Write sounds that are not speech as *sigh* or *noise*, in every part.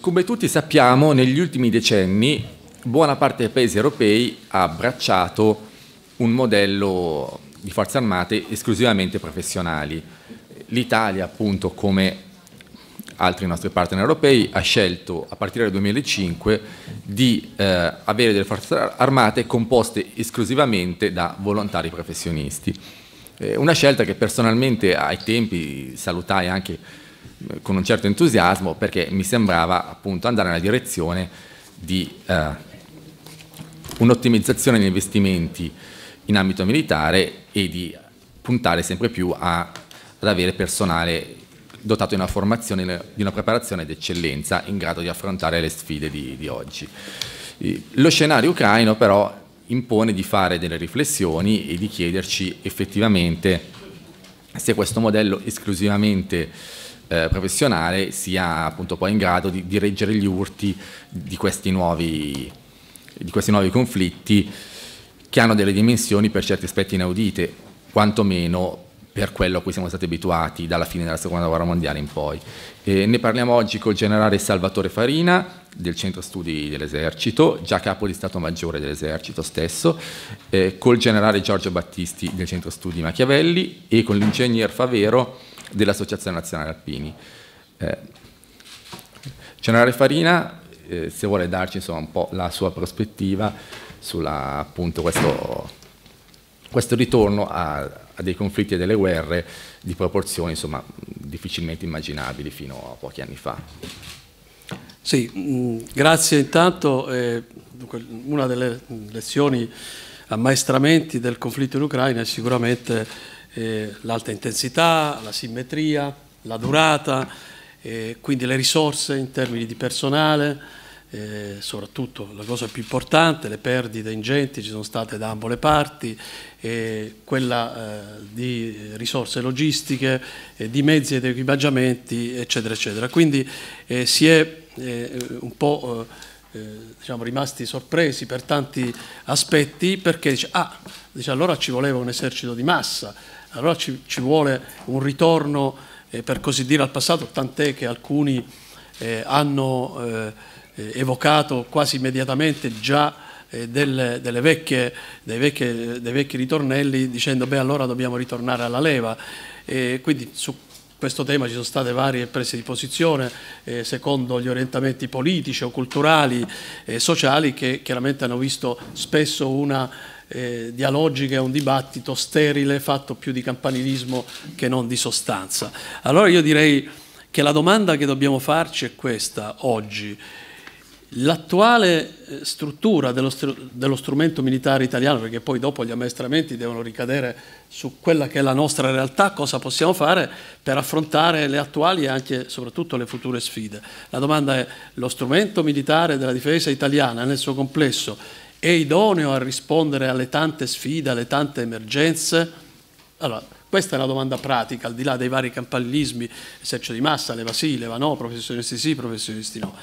Come tutti sappiamo, negli ultimi decenni buona parte dei paesi europei ha abbracciato un modello di forze armate esclusivamente professionali. L'Italia, appunto, come altri nostri partner europei, ha scelto a partire dal 2005 di eh, avere delle forze armate composte esclusivamente da volontari professionisti. Eh, una scelta che personalmente ai tempi salutai anche con un certo entusiasmo perché mi sembrava appunto andare nella direzione di eh, un'ottimizzazione degli investimenti in ambito militare e di puntare sempre più a, ad avere personale dotato di una formazione, di una preparazione d'eccellenza in grado di affrontare le sfide di, di oggi. Lo scenario ucraino però impone di fare delle riflessioni e di chiederci effettivamente se questo modello esclusivamente eh, professionale sia appunto poi in grado di, di reggere gli urti di questi, nuovi, di questi nuovi conflitti che hanno delle dimensioni per certi aspetti inaudite, quantomeno per quello a cui siamo stati abituati dalla fine della seconda guerra mondiale in poi. E ne parliamo oggi col generale Salvatore Farina del centro studi dell'esercito, già capo di Stato Maggiore dell'esercito stesso, eh, col generale Giorgio Battisti del centro studi Machiavelli e con l'ingegner Favero dell'Associazione Nazionale Alpini. Eh, Cenare Farina, eh, se vuole darci insomma, un po' la sua prospettiva su questo, questo, ritorno a, a, dei conflitti e delle guerre di proporzioni insomma, difficilmente immaginabili fino a pochi anni fa. Sì, mm, grazie intanto. Eh, una delle lezioni, ammaestramenti del conflitto in Ucraina è sicuramente eh, l'alta intensità, la simmetria, la durata, eh, quindi le risorse in termini di personale, eh, soprattutto la cosa più importante, le perdite ingenti ci sono state da ambo le parti, quella eh, di risorse logistiche, eh, di mezzi ed equipaggiamenti, eccetera, eccetera. Quindi eh, si è un po'... Eh, diciamo, rimasti sorpresi per tanti aspetti perché dice, ah, dice, allora ci voleva un esercito di massa, allora ci, ci vuole un ritorno, eh, per così dire, al passato, tant'è che alcuni eh, hanno eh, evocato quasi immediatamente già eh, delle, delle vecchie, dei, vecchi, dei, vecchi, ritornelli dicendo beh allora dobbiamo ritornare alla leva. E quindi su questo tema ci sono state varie prese di posizione eh, secondo gli orientamenti politici o culturali e eh, sociali che chiaramente hanno visto spesso una eh, dialogica e un dibattito sterile fatto più di campanilismo che non di sostanza. Allora io direi che la domanda che dobbiamo farci è questa oggi. L'attuale eh, struttura dello, str dello, strumento militare italiano, perché poi dopo gli ammaestramenti devono ricadere su quella che è la nostra realtà, cosa possiamo fare per affrontare le attuali e anche soprattutto le future sfide. La domanda è lo strumento militare della difesa italiana nel suo complesso è idoneo a rispondere alle tante sfide, alle tante emergenze? Allora, questa è una domanda pratica, al di là dei vari campanilismi, esercito di massa, leva sì, leva no, professionisti sì, professionisti no.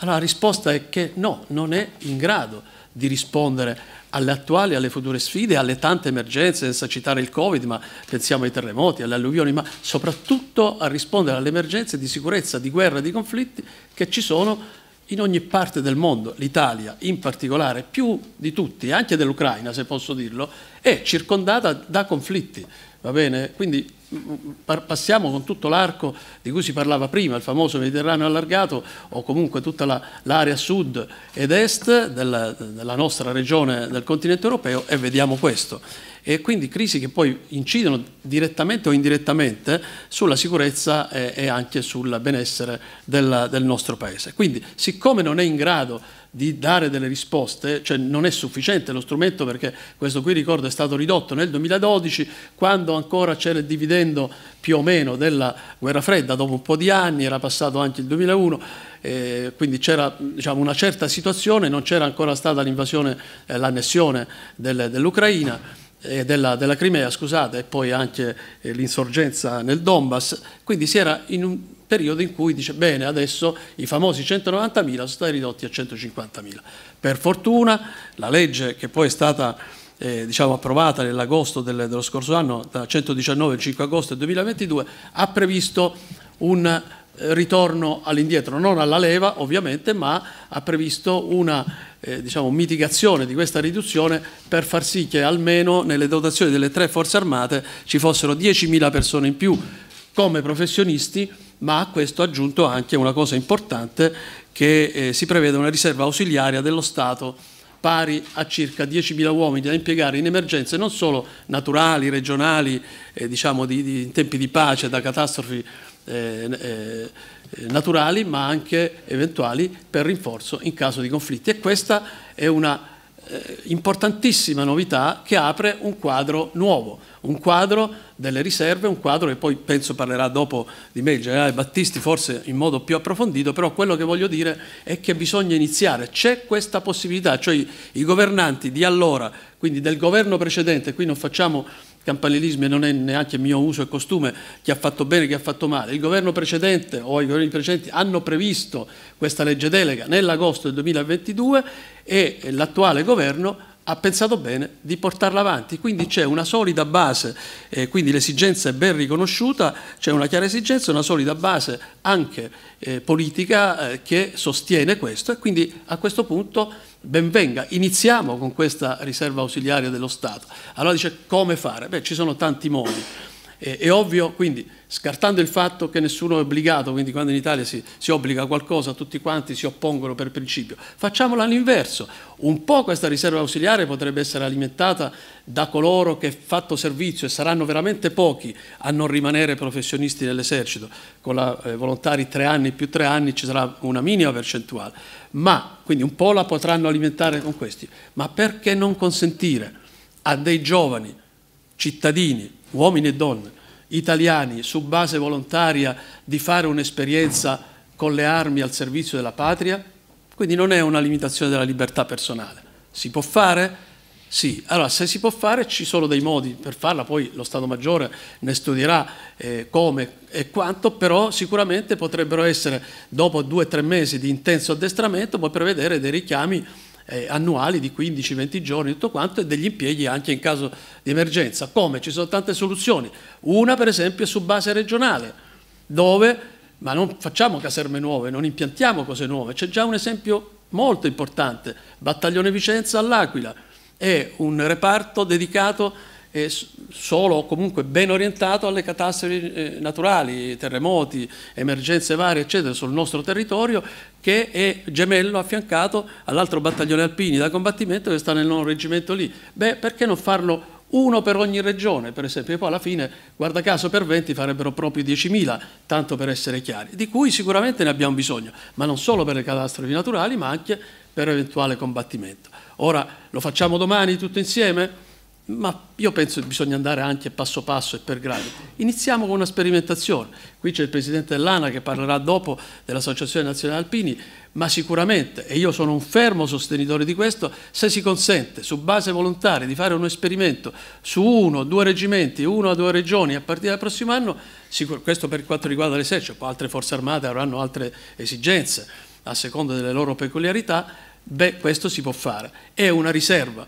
Allora la risposta è che no, non è in grado di rispondere alle attuali, alle future sfide, alle tante emergenze, senza citare il Covid, ma pensiamo ai terremoti, alle alluvioni, ma soprattutto a rispondere alle emergenze di sicurezza, di guerra, di conflitti che ci sono in ogni parte del mondo, l'Italia in particolare, più di tutti, anche dell'Ucraina se posso dirlo, è circondata da conflitti, va bene? Quindi mm, mm, passiamo con tutto l'arco di cui si parlava prima, il famoso Mediterraneo allargato o comunque tutta l'area sud ed est della, della nostra regione del continente europeo e vediamo questo e quindi crisi che poi incidono direttamente o indirettamente sulla sicurezza e, eh, e anche sul benessere della, del nostro Paese. Quindi siccome non è in grado di dare delle risposte, cioè non è sufficiente lo strumento perché questo qui ricordo è stato ridotto nel 2012 quando ancora c'era il dividendo più o meno della guerra fredda, dopo un po' di anni era passato anche il 2001, eh, quindi c'era diciamo, una certa situazione, non c'era ancora stata l'invasione, eh, l'annessione dell'Ucraina eh, della, della, Crimea, scusate, e poi anche eh, l'insorgenza nel Donbass, quindi si era in un periodo in cui dice bene adesso i famosi 190.000 sono stati ridotti a 150.000. Per fortuna la legge che poi è stata eh, diciamo, approvata nell'agosto del, dello scorso anno, da 119 al 5 agosto 2022, ha previsto un ritorno all'indietro, non alla leva ovviamente, ma ha previsto una eh, diciamo, mitigazione di questa riduzione per far sì che almeno nelle dotazioni delle tre forze armate ci fossero 10.000 persone in più come professionisti, ma a questo ha aggiunto anche una cosa importante che eh, si prevede una riserva ausiliaria dello Stato pari a circa 10.000 uomini da impiegare in emergenze non solo naturali, regionali, eh, diciamo di, di, in tempi di pace, da catastrofi eh, eh, naturali ma anche eventuali per rinforzo in caso di conflitti e questa è una eh, importantissima novità che apre un quadro nuovo, un quadro delle riserve, un quadro che poi penso parlerà dopo di me il generale Battisti forse in modo più approfondito, però quello che voglio dire è che bisogna iniziare, c'è questa possibilità, cioè i governanti di allora, quindi del governo precedente, qui non facciamo campanilismi non è neanche mio uso e costume, chi ha fatto bene, e chi ha fatto male. Il governo precedente o i governi precedenti hanno previsto questa legge delega nell'agosto del 2022 e l'attuale governo ha pensato bene di portarla avanti. Quindi c'è una solida base, eh, quindi l'esigenza è ben riconosciuta, c'è una chiara esigenza, una solida base anche eh, politica eh, che sostiene questo e quindi a questo punto benvenga, iniziamo con questa riserva ausiliaria dello Stato. Allora dice come fare? Beh, ci sono tanti modi. È, è, ovvio, quindi, scartando il fatto che nessuno è obbligato, quindi quando in Italia si, si obbliga qualcosa, tutti quanti si oppongono per principio, facciamolo all'inverso. Un po' questa riserva ausiliare potrebbe essere alimentata da coloro che fatto servizio, e saranno veramente pochi a non rimanere professionisti nell'esercito, con la eh, volontari tre anni più tre anni ci sarà una minima percentuale, ma quindi un po' la potranno alimentare con questi. Ma perché non consentire a dei giovani cittadini uomini e donne, italiani su base volontaria di fare un'esperienza con le armi al servizio della patria, quindi non è una limitazione della libertà personale. Si può fare? Sì. Allora, se si può fare ci sono dei modi per farla, poi lo Stato Maggiore ne studierà eh, come e quanto, però sicuramente potrebbero essere, dopo due o tre mesi di intenso addestramento, poi prevedere dei richiami eh, annuali di 15-20 giorni, tutto quanto, e degli impieghi anche in caso di emergenza. Come? Ci sono tante soluzioni. Una per esempio è su base regionale, dove, ma non facciamo caserme nuove, non impiantiamo cose nuove, c'è già un esempio molto importante, Battaglione Vicenza all'Aquila, è un reparto dedicato eh, solo o comunque ben orientato alle catastrofi eh, naturali, terremoti, emergenze varie, eccetera, sul nostro territorio, che è gemello affiancato all'altro battaglione alpini da combattimento che sta nel nuovo reggimento lì. Beh, perché non farlo? uno per ogni regione, per esempio, e poi alla fine, guarda caso, per 20 farebbero proprio 10.000, tanto per essere chiari, di cui sicuramente ne abbiamo bisogno, ma non solo per le catastrofi naturali, ma anche per eventuale combattimento. Ora, lo facciamo domani tutto insieme? ma io penso che bisogna andare anche passo passo e per gradi. Iniziamo con una sperimentazione. Qui c'è il presidente dell'ANA che parlerà dopo dell'Associazione Nazionale Alpini, ma sicuramente, e io sono un fermo sostenitore di questo, se si consente su base volontaria di fare un esperimento su uno o due reggimenti, uno o due regioni a partire dal prossimo anno, questo per quanto riguarda l'esercito, poi altre forze armate avranno altre esigenze a seconda delle loro peculiarità, beh questo si può fare. È una riserva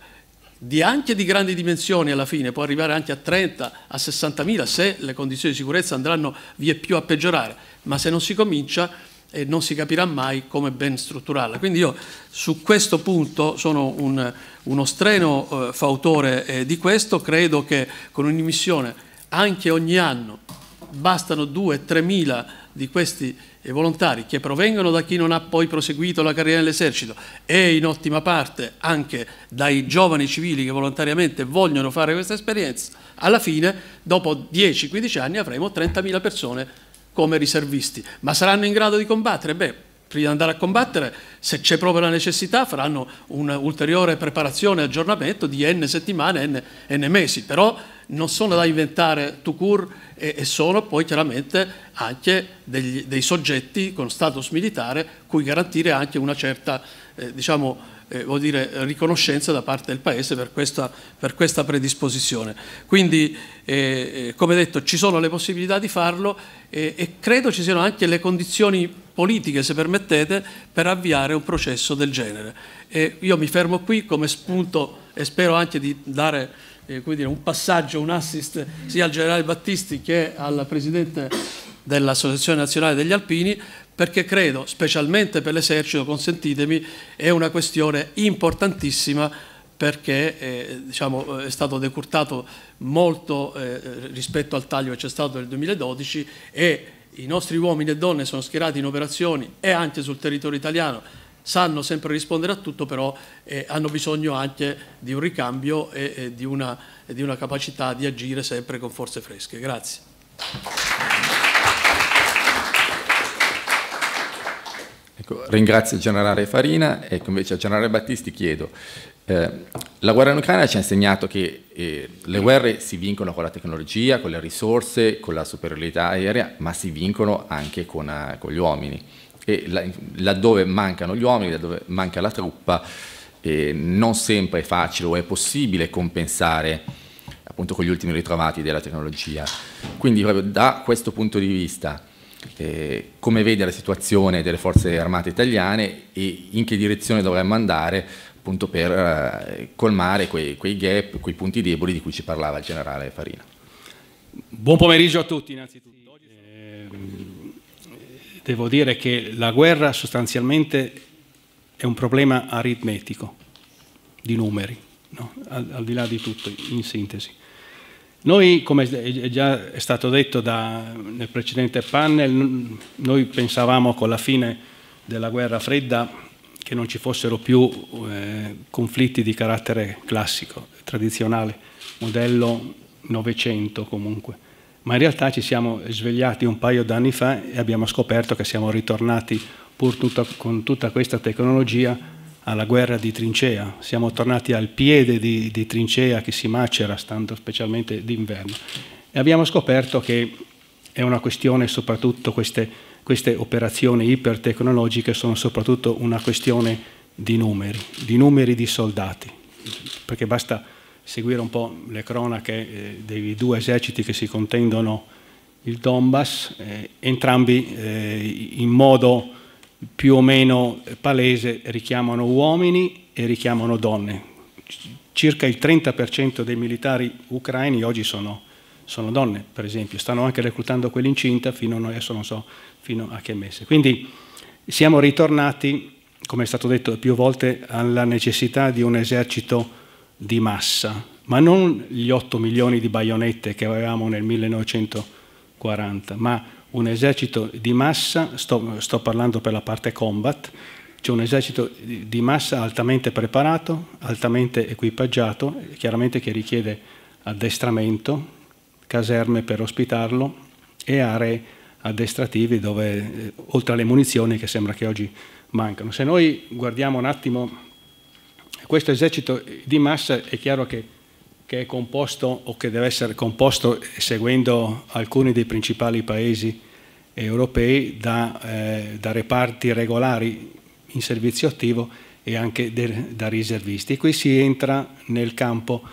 di anche di grandi dimensioni alla fine, può arrivare anche a 30, a 60 mila se le condizioni di sicurezza andranno via più a peggiorare, ma se non si comincia eh, non si capirà mai come ben strutturarla. Quindi io su questo punto sono un, uno streno eh, fautore eh, di questo, credo che con un'immissione anche ogni anno bastano 2-3 mila di questi eh, volontari che provengono da chi non ha poi proseguito la carriera nell'esercito e in ottima parte anche dai giovani civili che volontariamente vogliono fare questa esperienza, alla fine dopo 10-15 anni avremo 30.000 persone come riservisti, ma saranno in grado di combattere? Beh, prima di andare a combattere, se c'è proprio la necessità, faranno un'ulteriore preparazione e aggiornamento di n settimane, n, n mesi, però non sono da inventare to cure e, e sono poi chiaramente anche degli, dei soggetti con status militare cui garantire anche una certa eh, diciamo, eh, dire, riconoscenza da parte del Paese per questa, per questa predisposizione. Quindi, eh, eh come detto, ci sono le possibilità di farlo eh, e credo ci siano anche le condizioni politiche, se permettete, per avviare un processo del genere. io mi fermo qui come spunto e spero anche di dare eh, dire, un passaggio, un assist sia al generale Battisti che al presidente dell'Associazione Nazionale degli Alpini perché credo, specialmente per l'esercito, consentitemi, è una questione importantissima perché eh, diciamo, è stato decurtato molto eh, rispetto al taglio che c'è stato nel 2012 e i nostri uomini e donne sono schierati in operazioni e anche sul territorio italiano sanno sempre rispondere a tutto, però eh, hanno bisogno anche di un ricambio e, e, di una, e, di una, capacità di agire sempre con forze fresche. Grazie. Ecco, ringrazio il generale Farina e ecco, invece al generale Battisti chiedo, eh, la guerra in Ucraina ci ha insegnato che eh, le guerre si vincono con la tecnologia, con le risorse, con la superiorità aerea, ma si vincono anche con, eh, con gli uomini e laddove mancano gli uomini, laddove manca la truppa, eh, non sempre è facile o è possibile compensare appunto con gli ultimi ritrovati della tecnologia. Quindi proprio da questo punto di vista, eh, come vede la situazione delle forze armate italiane e in che direzione dovremmo andare appunto per eh, colmare quei, quei gap, quei punti deboli di cui ci parlava il generale Farina. Buon pomeriggio a tutti innanzitutto devo dire che la guerra sostanzialmente è un problema aritmetico, di numeri, no? al, al, di là di tutto, in sintesi. Noi, come è già stato detto da, nel precedente panel, noi pensavamo con la fine della guerra fredda che non ci fossero più eh, conflitti di carattere classico, tradizionale, modello Novecento comunque ma in realtà ci siamo svegliati un paio d'anni fa e abbiamo scoperto che siamo ritornati, pur tutta, con tutta questa tecnologia, alla guerra di trincea, siamo tornati al piede di, di trincea che si macera, stando specialmente d'inverno, e abbiamo scoperto che è una questione soprattutto queste, queste operazioni ipertecnologiche sono soprattutto una questione di numeri, di numeri di soldati, perché basta seguire un po' le cronache eh, dei due eserciti che si contendono il Donbass, eh, entrambi eh, in modo più o meno palese richiamano uomini e richiamano donne. Circa il 30% dei militari ucraini oggi sono, sono, donne, per esempio, stanno anche reclutando quell'incinta fino a, adesso non so fino a che mese. Quindi siamo ritornati, come è stato detto più volte, alla necessità di un esercito di massa, ma non gli 8 milioni di baionette che avevamo nel 1940, ma un esercito di massa, sto, sto parlando per la parte combat, c'è cioè un esercito di massa altamente preparato, altamente equipaggiato, chiaramente che richiede addestramento, caserme per ospitarlo e aree addestrative dove, eh, oltre alle munizioni che sembra che oggi mancano. Se noi guardiamo un attimo questo esercito di massa è chiaro che, che, è composto o che deve essere composto seguendo alcuni dei principali paesi europei da, eh, da reparti regolari in servizio attivo e anche de, da riservisti. qui si entra nel campo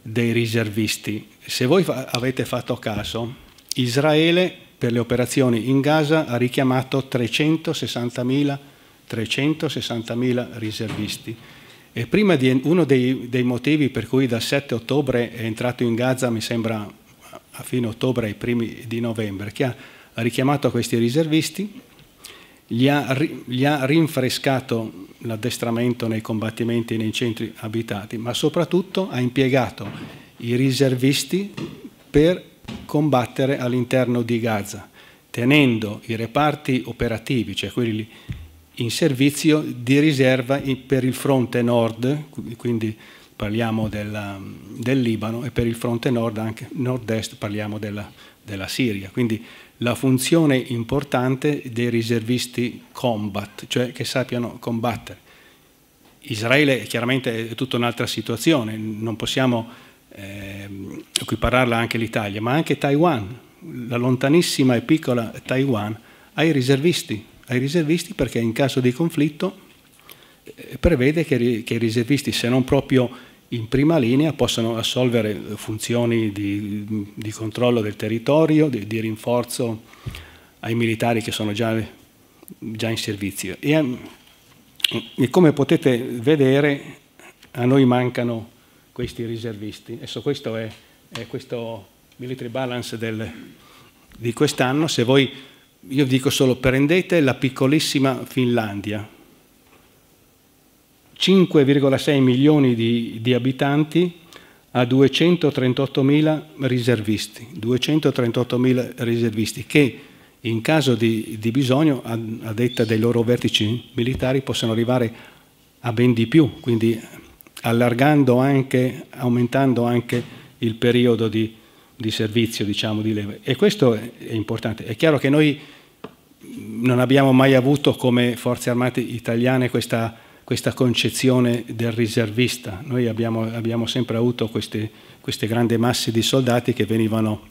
dei riservisti. Se voi fa avete fatto caso, Israele per le operazioni in Gaza ha richiamato 360.000 360 riservisti e prima di, uno dei, dei, motivi per cui dal 7 ottobre è entrato in Gaza, mi sembra a fine ottobre ai primi di novembre, che ha richiamato questi riservisti, gli ha, gli ha rinfrescato l'addestramento nei combattimenti nei centri abitati, ma soprattutto ha impiegato i riservisti per combattere all'interno di Gaza, tenendo i reparti operativi, cioè quelli in servizio di riserva per il fronte nord, quindi parliamo della, del Libano e per il fronte nord anche nord-est parliamo della, della Siria. Quindi la funzione importante dei riservisti combat, cioè che sappiano combattere. Israele chiaramente è tutta un'altra situazione, non possiamo eh, equipararla anche l'Italia, ma anche Taiwan, la lontanissima e piccola Taiwan ha i riservisti ai riservisti perché in caso di conflitto eh, prevede che, i riservisti, se non proprio in prima linea, possano assolvere funzioni di, di controllo del territorio, di, di, rinforzo ai militari che sono già, già in servizio. E, ehm, e come potete vedere a noi mancano questi riservisti. Adesso questo è, è questo military balance del, di quest'anno. Se voi io dico solo prendete la piccolissima Finlandia, 5,6 milioni di, di abitanti a 238.000 riservisti, 238.000 riservisti che in caso di, di bisogno, a, a, detta dei loro vertici militari, possono arrivare a ben di più, quindi allargando anche, aumentando anche il periodo di, di servizio, diciamo, di leve. E questo è importante. È chiaro che noi non abbiamo mai avuto come forze armate italiane questa, questa concezione del riservista. Noi abbiamo, abbiamo sempre avuto queste, queste, grandi masse di soldati che venivano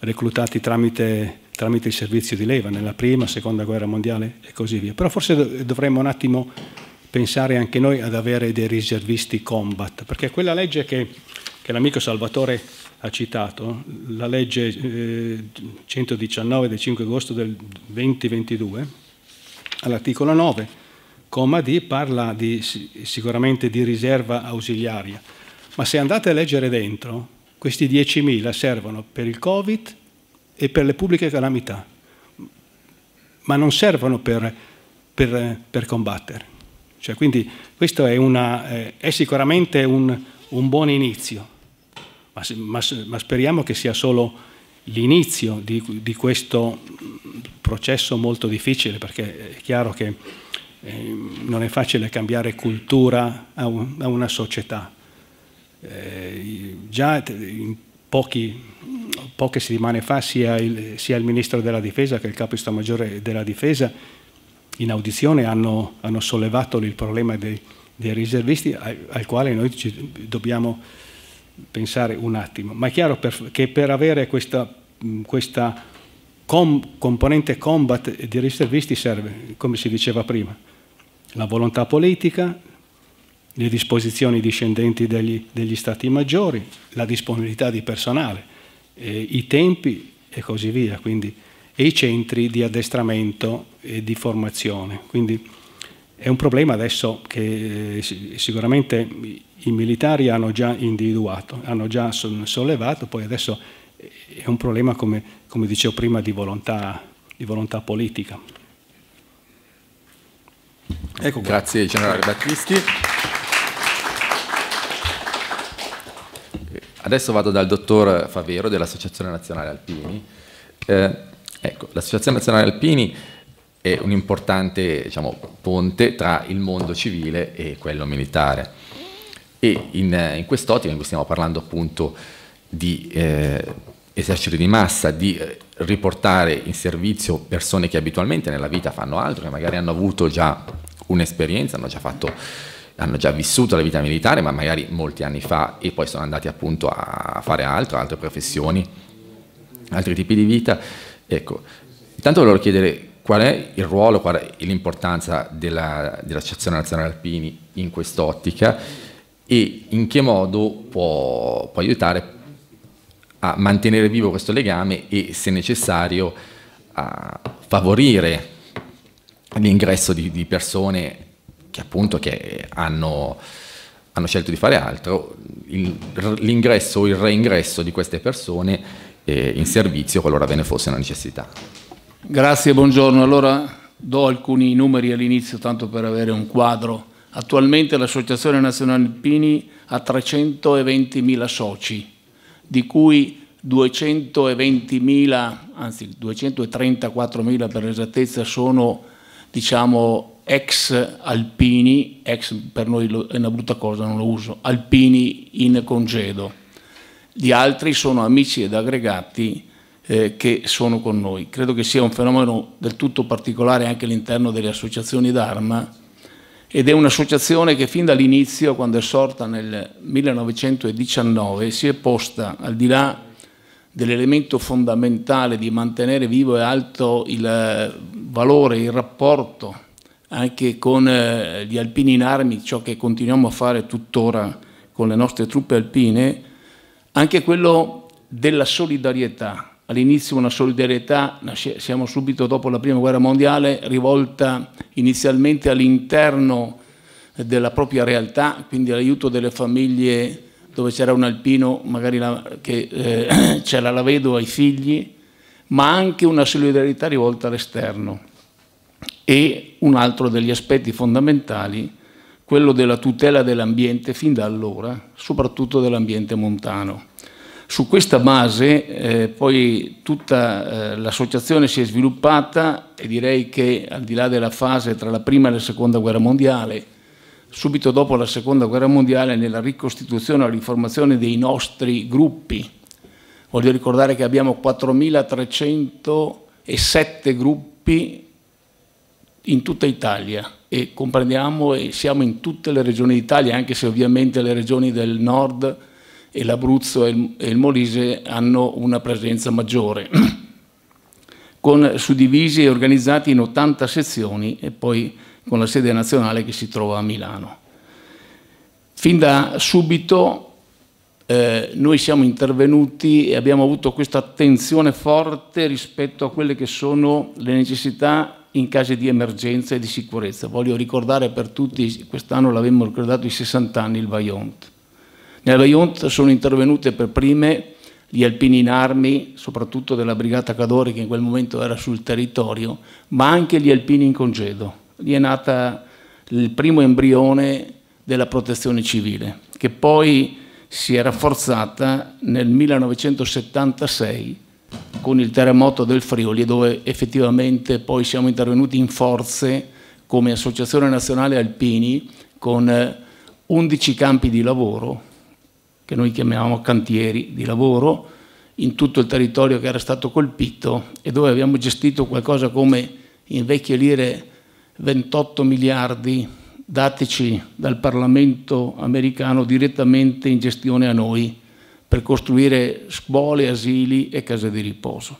reclutati tramite, tramite il servizio di leva nella prima, seconda guerra mondiale e così via. Però forse dovremmo un attimo pensare anche noi ad avere dei riservisti combat, perché quella legge che, che l'amico Salvatore ha citato, la legge 119 eh, del 5 agosto del 2022, all'articolo 9, comma D, parla di, sicuramente di riserva ausiliaria, ma se andate a leggere dentro, questi 10.000 servono per il Covid e per le pubbliche calamità, ma non servono per, per, per combattere. Cioè, quindi questo è, una, eh, è sicuramente un, un buon inizio ma, ma, ma speriamo che sia solo l'inizio di, di, questo processo molto difficile, perché è chiaro che eh, non è facile cambiare cultura a, un, a una società. Eh, già in pochi, poche settimane fa sia il, sia il, Ministro della Difesa che il Capo di Stato Maggiore della Difesa in audizione hanno, hanno sollevato il problema dei, dei riservisti al, al quale noi ci dobbiamo pensare un attimo, ma è chiaro per, che per avere questa, questa com, componente combat di riservisti serve, come si diceva prima, la volontà politica, le disposizioni discendenti degli, degli stati maggiori, la disponibilità di personale, eh, i tempi e così via, quindi, e i centri di addestramento e di formazione. Quindi, è un problema adesso che eh, sicuramente i militari hanno già individuato, hanno già sollevato, poi adesso è un problema, come, come dicevo prima, di volontà, di volontà politica. Ecco Grazie generale Battisti. Adesso vado dal dottor Favero dell'Associazione Nazionale Alpini. Eh, ecco, l'Associazione Nazionale Alpini è un importante diciamo, ponte tra il mondo civile e quello militare. E in, in quest'ottica, in cui stiamo parlando appunto di eh, esercito di massa, di eh, riportare in servizio persone che abitualmente nella vita fanno altro, che magari hanno avuto già un'esperienza, hanno già fatto hanno già vissuto la vita militare, ma magari molti anni fa e poi sono andati appunto a fare altro, altre professioni, altri tipi di vita. Ecco, intanto volevo chiedere Qual è il ruolo, qual è l'importanza dell'Associazione Nazionale Alpini in quest'ottica e in che modo può, può aiutare a mantenere vivo questo legame e, se necessario, a favorire l'ingresso di, di, persone che appunto che hanno, hanno, scelto di fare altro, l'ingresso o il reingresso di queste persone eh, in servizio qualora ve ne fosse una necessità. Grazie, buongiorno. Allora do alcuni numeri all'inizio tanto per avere un quadro. Attualmente l'Associazione Nazionale Alpini ha 320.000 soci, di cui 220.000, anzi 234.000 per esattezza, sono diciamo, ex alpini, ex per noi è una brutta cosa, non lo uso, alpini in congedo. Gli altri sono amici ed aggregati eh, che sono con noi. Credo che sia un fenomeno del tutto particolare anche all'interno delle associazioni d'arma ed è un'associazione che fin dall'inizio, quando è sorta nel 1919, si è posta al di là dell'elemento fondamentale di mantenere vivo e alto il eh, valore, il rapporto anche con eh, gli alpini in armi, ciò che continuiamo a fare tuttora con le nostre truppe alpine, anche quello della solidarietà, all'inizio una solidarietà, siamo subito dopo la Prima Guerra Mondiale, rivolta inizialmente all'interno della propria realtà, quindi all'aiuto delle famiglie dove c'era un alpino, magari la, che eh, *clears throat* c'era la vedova, i figli, ma anche una solidarietà rivolta all'esterno. E un altro degli aspetti fondamentali, quello della tutela dell'ambiente fin da allora, soprattutto dell'ambiente montano. Su questa base eh, poi tutta eh, l'associazione si è sviluppata e direi che al di là della fase tra la prima e la seconda guerra mondiale, subito dopo la seconda guerra mondiale nella ricostituzione e la riformazione dei nostri gruppi, voglio ricordare che abbiamo 4.307 gruppi in tutta Italia e comprendiamo e siamo in tutte le regioni d'Italia, anche se ovviamente le regioni del nord e l'Abruzzo e il Molise hanno una presenza maggiore, *clears throat* con suddivisi e organizzati in 80 sezioni e poi con la sede nazionale che si trova a Milano. Fin da subito eh, noi siamo intervenuti e abbiamo avuto questa attenzione forte rispetto a quelle che sono le necessità in caso di emergenza e di sicurezza. Voglio ricordare per tutti, quest'anno l'abbiamo ricordato i 60 anni il Vajont nella Iont sono intervenute per prime gli alpini in armi, soprattutto della brigata Cadori che in quel momento era sul territorio, ma anche gli alpini in congedo. Lì è nata il primo embrione della protezione civile, che poi si è rafforzata nel 1976 con il terremoto del Friuli, dove effettivamente poi siamo intervenuti in forze come Associazione Nazionale Alpini con 11 campi di lavoro che noi chiamavamo cantieri di lavoro, in tutto il territorio che era stato colpito e dove abbiamo gestito qualcosa come in vecchie lire 28 miliardi dateci dal Parlamento americano direttamente in gestione a noi per costruire scuole, asili e case di riposo.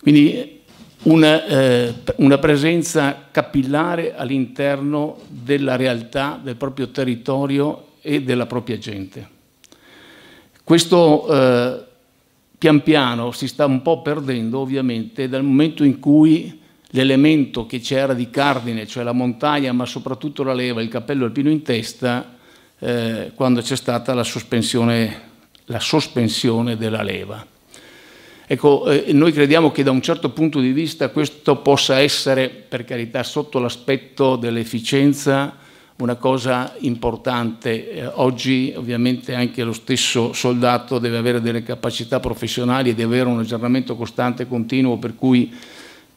Quindi una, eh, una presenza capillare all'interno della realtà, del proprio territorio e della propria gente. Questo eh, pian piano si sta un po' perdendo ovviamente dal momento in cui l'elemento che c'era di cardine, cioè la montagna, ma soprattutto la leva, il cappello alpino in testa, eh, quando c'è stata la sospensione, la sospensione della leva. Ecco, eh, noi crediamo che da un certo punto di vista questo possa essere, per carità, sotto l'aspetto dell'efficienza, una cosa importante. Eh, oggi ovviamente anche lo stesso soldato deve avere delle capacità professionali e deve avere un aggiornamento costante e continuo, per cui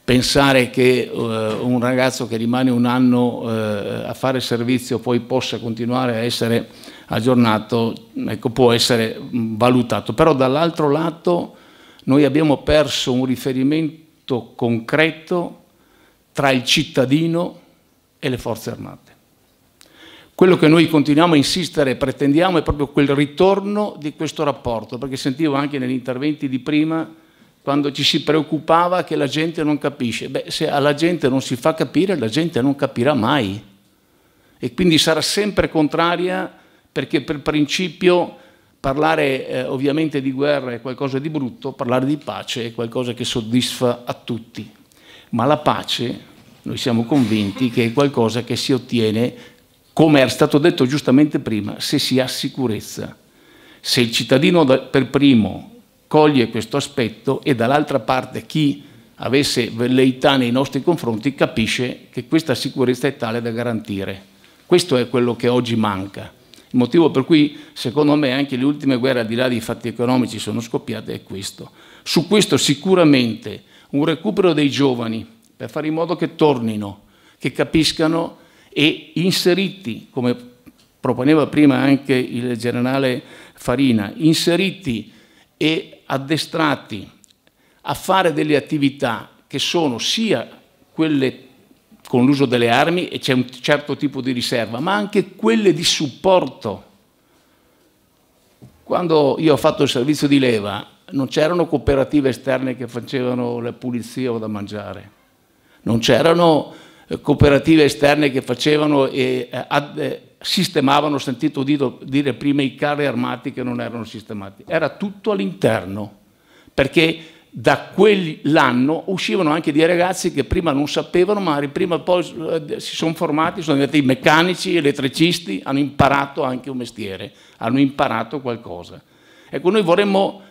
pensare che eh, un ragazzo che rimane un anno eh, a fare servizio poi possa continuare a essere aggiornato, ecco, può essere mm, valutato. Però dall'altro lato noi abbiamo perso un riferimento concreto tra il cittadino e le forze armate quello che noi continuiamo a insistere e pretendiamo è proprio quel ritorno di questo rapporto, perché sentivo anche negli interventi di prima quando ci si preoccupava che la gente non capisce. Beh, se alla gente non si fa capire, la gente non capirà mai. E quindi sarà sempre contraria perché per principio parlare eh, ovviamente di guerra è qualcosa di brutto, parlare di pace è qualcosa che soddisfa a tutti. Ma la pace, noi siamo convinti, che è qualcosa che si ottiene come è stato detto giustamente prima, se si ha sicurezza. Se il cittadino per primo coglie questo aspetto e dall'altra parte chi avesse velleità nei nostri confronti capisce che questa sicurezza è tale da garantire. Questo è quello che oggi manca. Il motivo per cui secondo me anche le ultime guerre al di là dei fatti economici sono scoppiate è questo. Su questo sicuramente un recupero dei giovani per fare in modo che tornino, che capiscano e inseriti, come proponeva prima anche il generale Farina, inseriti e addestrati a fare delle attività che sono sia quelle con l'uso delle armi e c'è un certo tipo di riserva, ma anche quelle di supporto. Quando io ho fatto il servizio di leva non c'erano cooperative esterne che facevano la pulizia o da mangiare, non c'erano cooperative esterne che facevano e eh, ad, eh, sistemavano, ho sentito dire prima, i carri armati che non erano sistemati. Era tutto all'interno, perché da quell'anno uscivano anche dei ragazzi che prima non sapevano, ma prima poi eh, si sono formati, sono diventati meccanici, elettricisti, hanno imparato anche un mestiere, hanno imparato qualcosa. Ecco, noi vorremmo...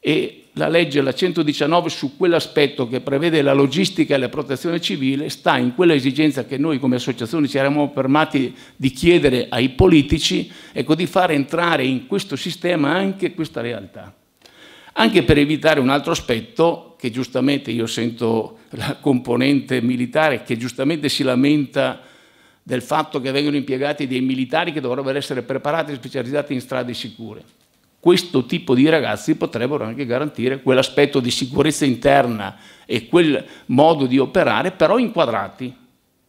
Eh, la legge, la 119, su quell'aspetto che prevede la logistica e la protezione civile, sta in quella esigenza che noi come associazione ci eravamo fermati di chiedere ai politici, ecco, di far entrare in questo sistema anche questa realtà. Anche per evitare un altro aspetto, che giustamente io sento la componente militare, che giustamente si lamenta del fatto che vengono impiegati dei militari che dovrebbero essere preparati e specializzati in strade sicure questo tipo di ragazzi potrebbero anche garantire quell'aspetto di sicurezza interna e quel modo di operare, però inquadrati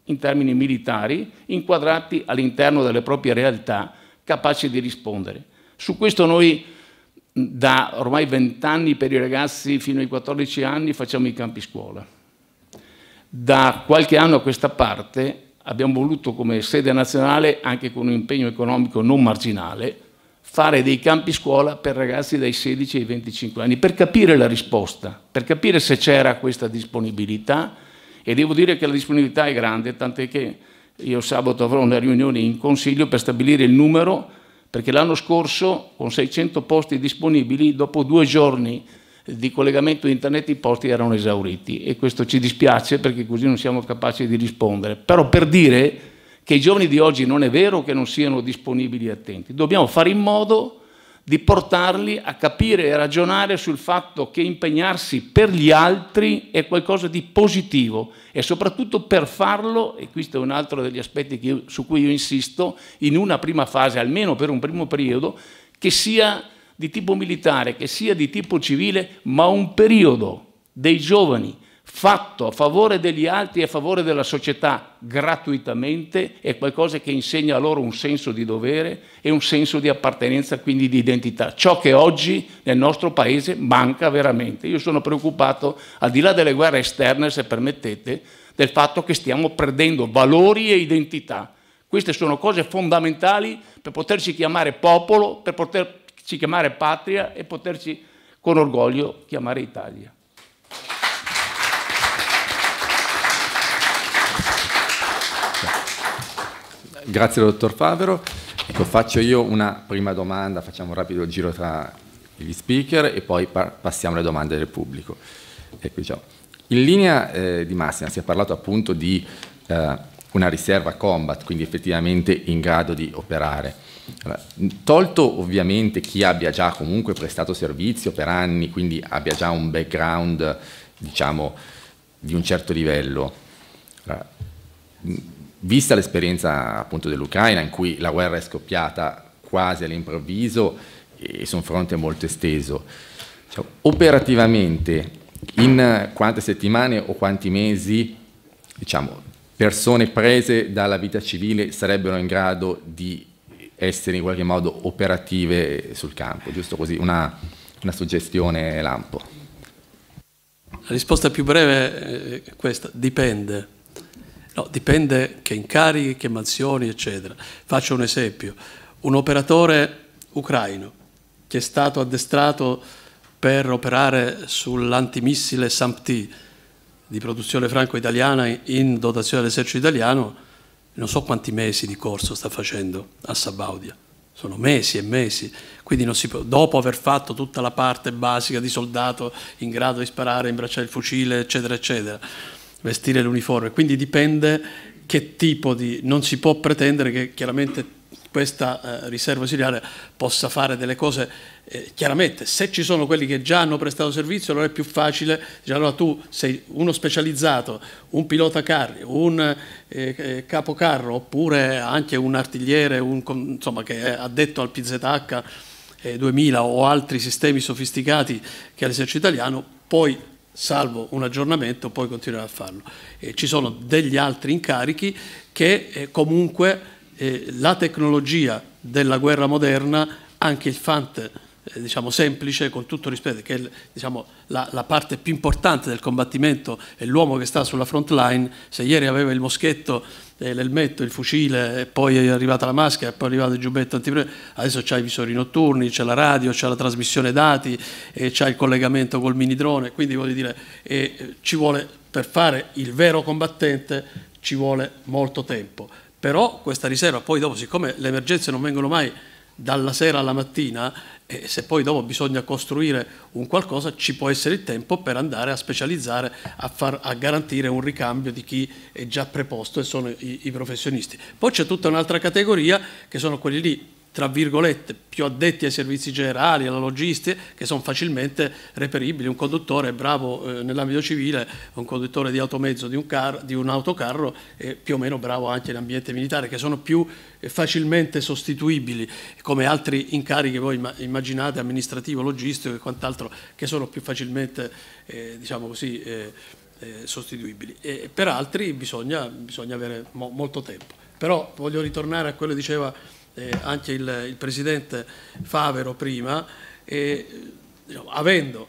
in termini militari, inquadrati all'interno delle proprie realtà, capaci di rispondere. Su questo noi da ormai vent'anni per i ragazzi fino ai 14 anni facciamo i campi scuola. Da qualche anno a questa parte abbiamo voluto come sede nazionale, anche con un impegno economico non marginale, fare dei campi scuola per ragazzi dai 16 ai 25 anni, per capire la risposta, per capire se c'era questa disponibilità e devo dire che la disponibilità è grande, tant'è che io sabato avrò una riunione in consiglio per stabilire il numero, perché l'anno scorso con 600 posti disponibili, dopo due giorni di collegamento internet i posti erano esauriti e questo ci dispiace perché così non siamo capaci di rispondere. Però per dire che i giovani di oggi non è vero che non siano disponibili e attenti. Dobbiamo fare in modo di portarli a capire e ragionare sul fatto che impegnarsi per gli altri è qualcosa di positivo e soprattutto per farlo, e questo è un altro degli aspetti io, su cui io insisto, in una prima fase, almeno per un primo periodo, che sia di tipo militare, che sia di tipo civile, ma un periodo dei giovani fatto a favore degli altri e a favore della società gratuitamente è qualcosa che insegna loro un senso di dovere e un senso di appartenenza, quindi di identità, ciò che oggi nel nostro paese manca veramente. Io sono preoccupato, al di là delle guerre esterne, se permettete, del fatto che stiamo perdendo valori e identità. Queste sono cose fondamentali per poterci chiamare popolo, per poterci chiamare patria e poterci con orgoglio chiamare Italia. Grazie dottor Favero. Ecco, faccio io una prima domanda, facciamo un rapido giro tra gli speaker e poi passiamo alle domande del pubblico. Ecco, diciamo, in linea eh, di massima si è parlato appunto di eh, una riserva combat, quindi effettivamente in grado di operare. Allora, tolto ovviamente chi abbia già comunque prestato servizio per anni, quindi abbia già un background diciamo di un certo livello. Allora, vista l'esperienza appunto dell'Ucraina in cui la guerra è scoppiata quasi all'improvviso e su un fronte molto esteso, cioè, operativamente in quante settimane o quanti mesi diciamo, persone prese dalla vita civile sarebbero in grado di essere in qualche modo operative sul campo, giusto così, una, una suggestione lampo. La risposta più breve è questa, dipende. No, dipende che incarichi, che mansioni, eccetera. Faccio un esempio. Un operatore ucraino che è stato addestrato per operare sull'antimissile SAMP-T di produzione franco-italiana in dotazione all'esercito italiano, non so quanti mesi di corso sta facendo a Sabaudia sono mesi e mesi, quindi può, dopo aver fatto tutta la parte basica di soldato in grado di sparare, imbracciare il fucile, eccetera, eccetera, vestire l'uniforme, quindi dipende che tipo di... non si può pretendere che chiaramente questa eh, riserva ausiliare possa fare delle cose eh, chiaramente se ci sono quelli che già hanno prestato servizio allora è più facile dire allora tu sei uno specializzato un pilota carri un eh, eh capocarro oppure anche un artigliere un, insomma che è addetto al PZH 2000 eh, o altri sistemi sofisticati che ha l'esercito italiano poi salvo un aggiornamento, poi continuerà a farlo. Eh, ci sono degli altri incarichi che eh, comunque eh, la tecnologia della guerra moderna, anche il Fant eh, diciamo semplice, con tutto rispetto, che è diciamo, la, la, parte più importante del combattimento, è l'uomo che sta sulla front line, se ieri aveva il moschetto eh, l'elmetto, il fucile, poi è arrivata la maschera, poi è arrivato il giubbetto antipresa, adesso c'ha i visori notturni, c'è la radio, c'è la trasmissione dati, c'è il collegamento col mini drone, quindi voglio dire, eh, ci vuole, per fare il vero combattente ci vuole molto tempo. Però questa riserva poi dopo, siccome le emergenze non vengono mai dalla sera alla mattina e se poi dopo bisogna costruire un qualcosa ci può essere il tempo per andare a specializzare, a, far, a garantire un ricambio di chi è già preposto e sono i, i professionisti. Poi c'è tutta un'altra categoria che sono quelli lì tra virgolette, più addetti ai servizi generali, alla logistica, che sono facilmente reperibili. Un conduttore bravo eh, nell'ambito civile, un conduttore di automezzo, di un, car, di un autocarro, eh, più o meno bravo anche in ambiente militare, che sono più eh, facilmente sostituibili, come altri incarichi voi immaginate, amministrativo, logistico e quant'altro, che sono più facilmente, eh, diciamo così, eh, sostituibili. E per altri bisogna, bisogna avere mo molto tempo. Però voglio ritornare a quello che diceva eh, anche il, il, Presidente Favero prima, eh, diciamo, avendo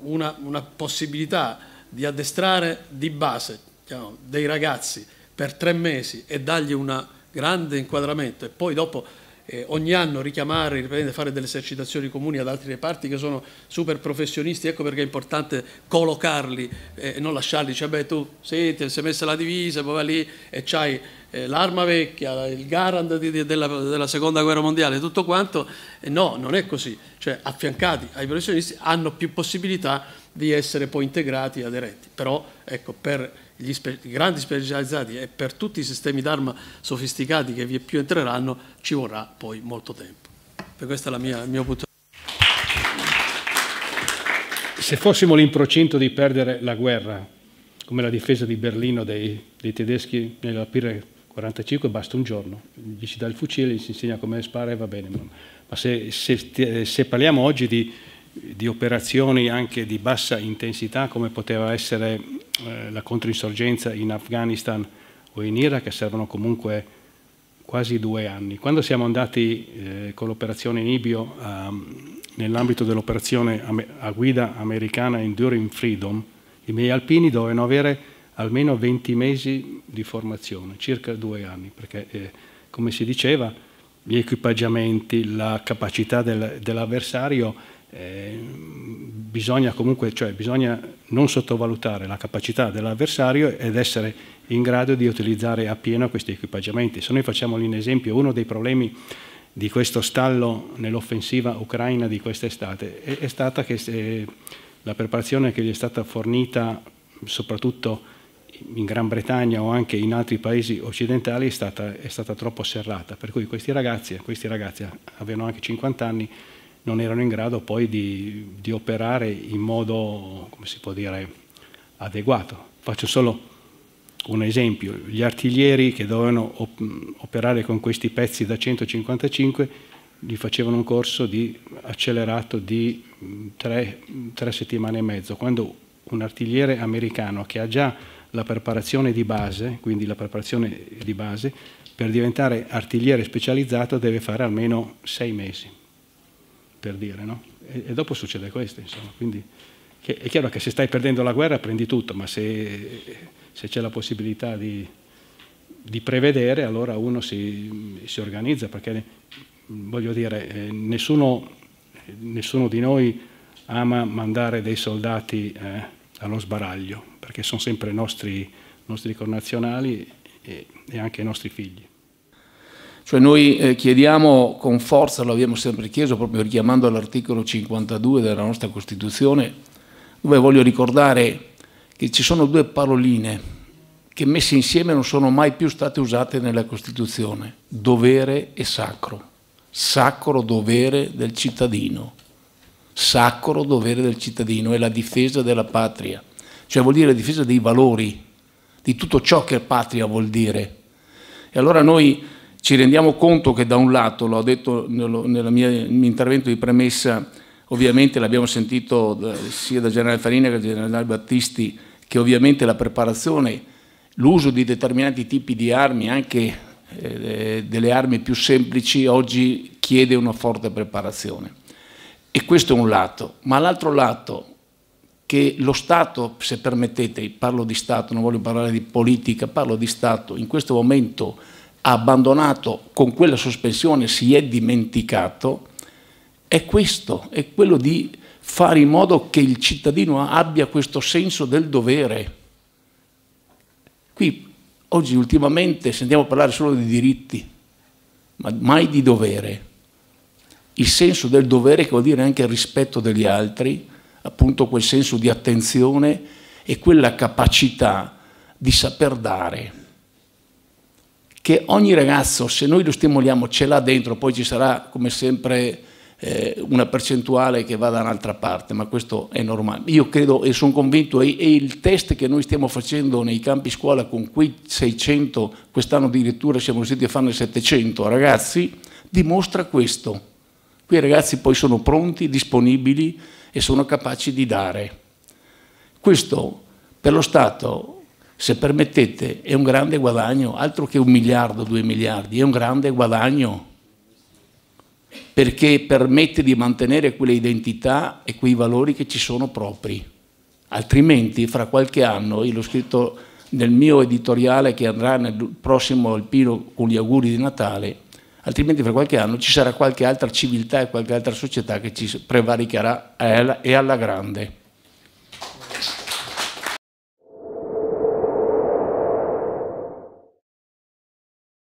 una, una, possibilità di addestrare di base diciamo, dei ragazzi per tre mesi e dargli un grande inquadramento e poi dopo eh, ogni anno richiamare, ripetere, fare delle esercitazioni comuni ad altri reparti che sono super professionisti, ecco perché è importante collocarli eh, e non lasciarli, cioè beh tu senti, sei messa la divisa, poi vai lì e c'hai eh, l'arma vecchia, il garant di, di, della, della, seconda guerra mondiale, tutto quanto, no, non è così, cioè affiancati ai professionisti hanno più possibilità di essere poi integrati e aderenti, però ecco per gli spe grandi specializzati e per tutti i sistemi d'arma sofisticati che vi più entreranno ci vorrà poi molto tempo. Per questo è mia, il mio punto di vista se fossimo l'improcinto di perdere la guerra, come la difesa di Berlino dei, dei tedeschi nell'aprile PIR 45, basta un giorno. Gli si dà il fucile, gli si insegna come sparare e va bene. Ma se, se, se parliamo oggi di di operazioni anche di bassa intensità come poteva essere eh, la controinsorgenza in Afghanistan o in Iraq che servono comunque quasi due anni. Quando siamo andati eh, con l'operazione Nibio um, nell'ambito dell'operazione a guida americana Enduring Freedom, i miei alpini dovevano avere almeno 20 mesi di formazione, circa due anni, perché eh, come si diceva gli equipaggiamenti, la capacità del, dell'avversario eh, bisogna comunque, cioè bisogna non sottovalutare la capacità dell'avversario ed essere in grado di utilizzare appieno questi equipaggiamenti. Se noi facciamo un esempio, uno dei problemi di questo stallo nell'offensiva ucraina di quest'estate è, è stata che se, la preparazione che gli è stata fornita soprattutto in Gran Bretagna o anche in altri paesi occidentali è stata, è stata troppo serrata, per cui questi ragazzi, questi ragazzi avevano anche 50 anni, non erano in grado poi di, di operare in modo, come si può dire, adeguato. Faccio solo un esempio, gli artiglieri che dovevano operare con questi pezzi da 155 gli facevano un corso di accelerato di tre, tre settimane e mezzo, quando un artigliere americano che ha già la preparazione di base, quindi la preparazione di base, per diventare artigliere specializzato deve fare almeno sei mesi per dire, no? E, e dopo succede questo, insomma. Quindi che, è chiaro che se stai perdendo la guerra prendi tutto, ma se, se c'è la possibilità di, di, prevedere, allora uno si, si organizza, perché voglio dire, eh, nessuno, nessuno, di noi ama mandare dei soldati eh, allo sbaraglio, perché sono sempre nostri, nostri connazionali e, e anche i nostri figli. Cioè noi eh, chiediamo con forza, lo abbiamo sempre chiesto, proprio richiamando l'articolo 52 della nostra Costituzione, dove voglio ricordare che ci sono due paroline che messe insieme non sono mai più state usate nella Costituzione, dovere e sacro, sacro dovere del cittadino, sacro dovere del cittadino è la difesa della patria, cioè vuol dire la difesa dei valori, di tutto ciò che patria vuol dire. E allora noi ci rendiamo conto che da un lato, l'ho detto nel mio intervento di premessa, ovviamente l'abbiamo sentito sia da generale Farina che da generale Battisti, che ovviamente la preparazione, l'uso di determinati tipi di armi, anche eh, delle armi più semplici, oggi chiede una forte preparazione. E questo è un lato. Ma l'altro lato, che lo Stato, se permettete, parlo di Stato, non voglio parlare di politica, parlo di Stato, in questo momento ha abbandonato con quella sospensione si è dimenticato, è questo, è quello di fare in modo che il cittadino abbia questo senso del dovere. Qui oggi ultimamente sentiamo parlare solo di diritti, ma mai di dovere. Il senso del dovere che vuol dire anche il rispetto degli altri, appunto quel senso di attenzione e quella capacità di saper dare che ogni ragazzo, se noi lo stimoliamo, ce l'ha dentro, poi ci sarà come sempre eh, una percentuale che va da un'altra parte, ma questo è normale. Io credo e sono convinto, e, il test che noi stiamo facendo nei campi scuola con quei 600, quest'anno addirittura siamo riusciti a farne 700 ragazzi, dimostra questo. Quei ragazzi poi sono pronti, disponibili e sono capaci di dare. Questo per lo Stato se permettete, è un grande guadagno, altro che un miliardo, due miliardi, è un grande guadagno, perché permette di mantenere quelle identità e quei valori che ci sono propri. Altrimenti, fra qualche anno, io l'ho scritto nel mio editoriale che andrà nel prossimo Alpino con gli auguri di Natale, altrimenti fra qualche anno ci sarà qualche altra civiltà e qualche altra società che ci prevaricherà e alla grande.